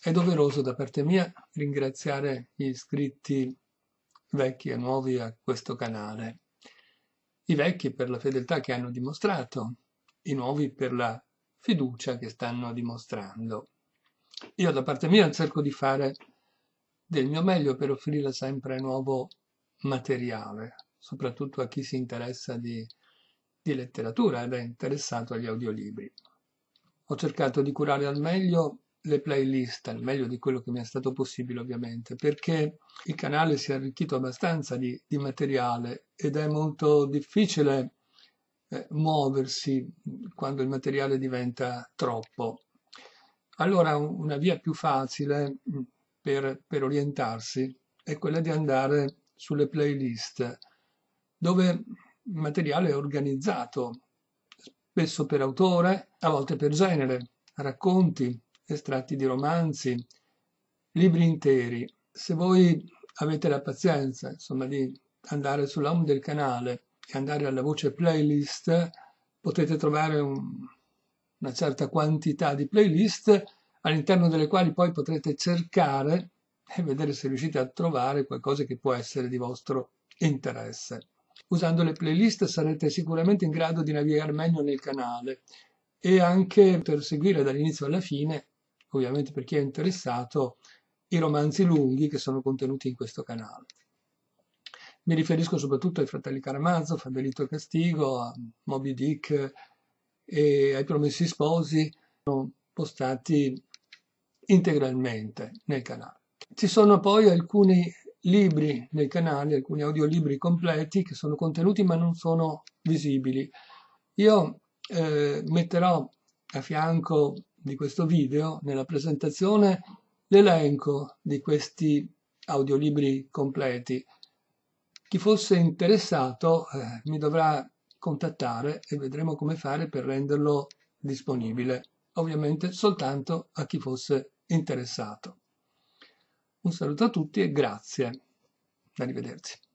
È doveroso da parte mia ringraziare gli iscritti vecchi e nuovi a questo canale. I vecchi per la fedeltà che hanno dimostrato, i nuovi per la fiducia che stanno dimostrando. Io da parte mia cerco di fare del mio meglio per offrire sempre nuovo materiale, soprattutto a chi si interessa di, di letteratura ed è interessato agli audiolibri. Ho cercato di curare al meglio le playlist al meglio di quello che mi è stato possibile ovviamente perché il canale si è arricchito abbastanza di, di materiale ed è molto difficile eh, muoversi quando il materiale diventa troppo allora una via più facile mm, per, per orientarsi è quella di andare sulle playlist dove il materiale è organizzato spesso per autore a volte per genere racconti estratti di romanzi, libri interi. Se voi avete la pazienza, insomma, di andare sull'home del canale e andare alla voce playlist, potete trovare un, una certa quantità di playlist all'interno delle quali poi potrete cercare e vedere se riuscite a trovare qualcosa che può essere di vostro interesse. Usando le playlist sarete sicuramente in grado di navigare meglio nel canale e anche per seguire dall'inizio alla fine ovviamente per chi è interessato, i romanzi lunghi che sono contenuti in questo canale. Mi riferisco soprattutto ai fratelli Caramazzo, Fabelito e Castigo, a Moby Dick e ai Promessi Sposi, sono postati integralmente nel canale. Ci sono poi alcuni libri nel canale, alcuni audiolibri completi che sono contenuti ma non sono visibili. Io eh, metterò a fianco di questo video, nella presentazione, l'elenco di questi audiolibri completi. Chi fosse interessato eh, mi dovrà contattare e vedremo come fare per renderlo disponibile, ovviamente soltanto a chi fosse interessato. Un saluto a tutti e grazie. Arrivederci.